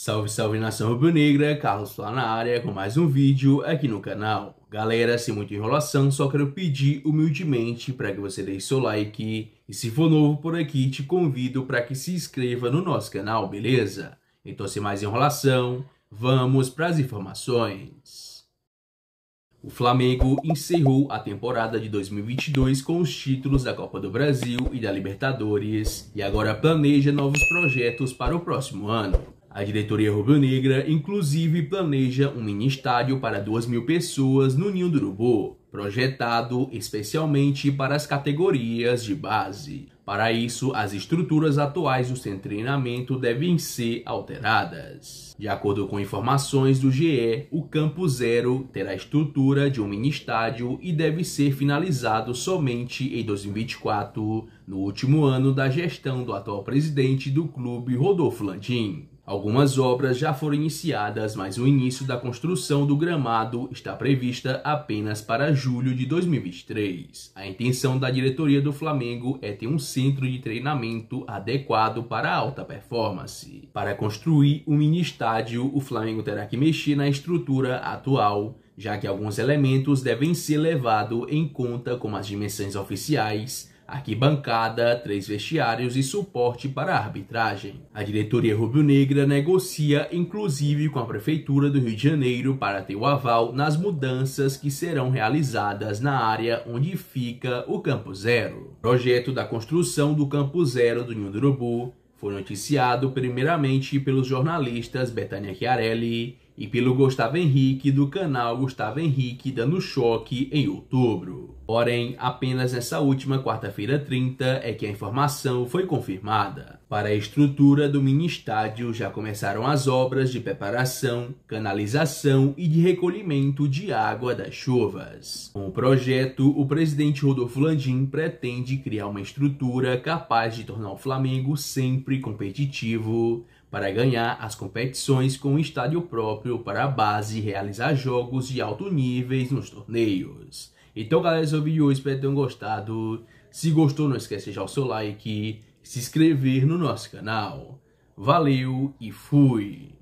Salve, salve nação rubro-negra, Carlos lá na área com mais um vídeo aqui no canal. Galera, sem muita enrolação, só quero pedir humildemente para que você deixe seu like e se for novo por aqui, te convido para que se inscreva no nosso canal, beleza? Então, sem mais enrolação, vamos para as informações. O Flamengo encerrou a temporada de 2022 com os títulos da Copa do Brasil e da Libertadores e agora planeja novos projetos para o próximo ano. A diretoria rubro-negra, inclusive, planeja um mini-estádio para 2 mil pessoas no Ninho do Urubu, projetado especialmente para as categorias de base. Para isso, as estruturas atuais do centro de treinamento devem ser alteradas. De acordo com informações do GE, o Campo Zero terá a estrutura de um mini-estádio e deve ser finalizado somente em 2024, no último ano da gestão do atual presidente do clube, Rodolfo Landim. Algumas obras já foram iniciadas, mas o início da construção do gramado está prevista apenas para julho de 2023. A intenção da diretoria do Flamengo é ter um centro de treinamento adequado para alta performance. Para construir um mini estádio, o Flamengo terá que mexer na estrutura atual já que alguns elementos devem ser levados em conta como as dimensões oficiais, arquibancada, três vestiários e suporte para a arbitragem. A diretoria rubro-negra negocia inclusive com a prefeitura do Rio de Janeiro para ter o aval nas mudanças que serão realizadas na área onde fica o Campo Zero. projeto da construção do Campo Zero do Ninho foi noticiado primeiramente pelos jornalistas Betânia Chiarelli e pelo Gustavo Henrique do canal Gustavo Henrique dando choque em outubro. Porém, apenas nessa última quarta-feira 30 é que a informação foi confirmada. Para a estrutura do mini estádio já começaram as obras de preparação, canalização e de recolhimento de água das chuvas. Com o projeto, o presidente Rodolfo Landim pretende criar uma estrutura capaz de tornar o Flamengo sempre competitivo para ganhar as competições com estádio próprio para a base e realizar jogos de alto nível nos torneios. Então, galera, esse é o vídeo hoje, espero que tenham gostado. Se gostou, não esquece de deixar o seu like e se inscrever no nosso canal. Valeu e fui!